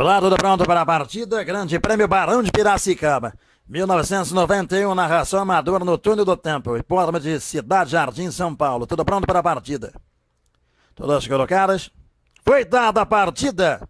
Olá, tudo pronto para a partida? Grande Prêmio Barão de Piracicaba. 1991, narração amadora no túnel do tempo, hipódromo de Cidade Jardim, São Paulo. Tudo pronto para a partida? Todas colocadas? Foi dada a partida!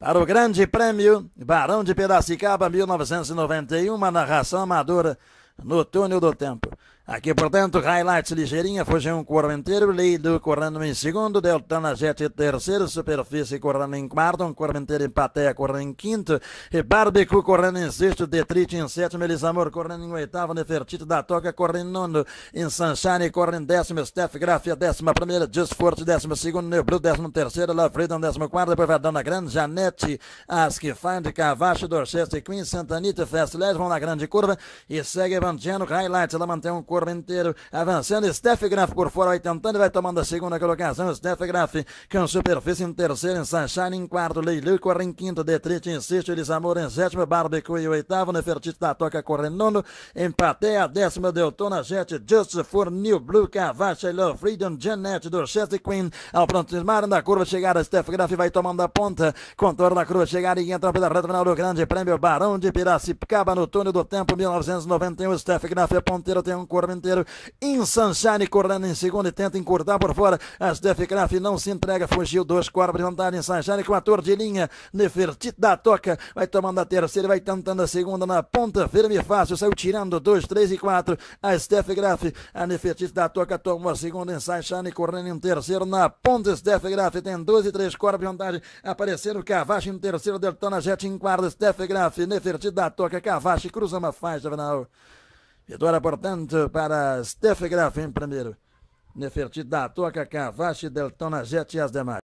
Para o Grande Prêmio Barão de Piracicaba 1991, uma narração amadora no túnel do tempo. Aqui, portanto, highlights ligeirinha, um Corventeiro, Lido correndo em segundo, Deltana Jet terceiro, Superfície correndo em quarto, um Corventeiro em Paté correndo em quinto, e Barbecue correndo em sexto, Detrit em sétimo, Elisamor correndo em oitavo, Nefertiti da Toca correndo em nono, Sunshine correndo em décimo, Steph Grafia décima primeira, Disforte décimo segundo, Nebru décimo terceiro, Lafridon décimo quarto, depois vai Dona Grande, Janete, Find, Cavacho, Dorchester, Queen, Santanita, Fast Led, vão na grande curva e segue Evangelho, highlights, ela mantém um corpo Correnteiro, avançando Steph Graf por fora, vai tentando, vai tomando a segunda colocação, Steph Graf com superfície em terceiro, Sunshine em quarto, Leilu corre em quinto, Detrit insiste, Elisamor em sétimo, Barbecue em oitavo, Nefertiti da Toca corre em nono, a décima, Deltona Jet, Just for New Blue, Cavache, Love Freedom, Janet, Dorchester Queen, ao pronto mar na curva, chegada, Steph Graf vai tomando a ponta, contorno da curva, chegada e entra pela reta final do grande prêmio Barão de Piracicaba, no túnel do tempo 1991, Steph Graf é ponteiro, tem um corpo Formenteiro. Insanchani correndo em segundo e tenta encurtar por fora. Asdef Graf não se entrega, fugiu. Dois corpos de vantagem. Insanchani com a linha. Nefertiti da toca. Vai tomando a terceira, vai tentando a segunda na ponta firme e fácil. Saiu tirando dois, três e quatro. A Steph Graf, a Nefertiti da toca tomou a segunda. Insanchani correndo em terceiro na ponta. Steph Graf tem dois e três corpos de vantagem. Apareceram Cavache em terceiro, Deltona Jet em quarto. Steph Graf, Nefertiti da toca. Cavache cruza uma faixa final. Vitória, portanto, para Steph Graf em primeiro. Nefertiti da Toca, Cavache, Deltona Jet e as demais.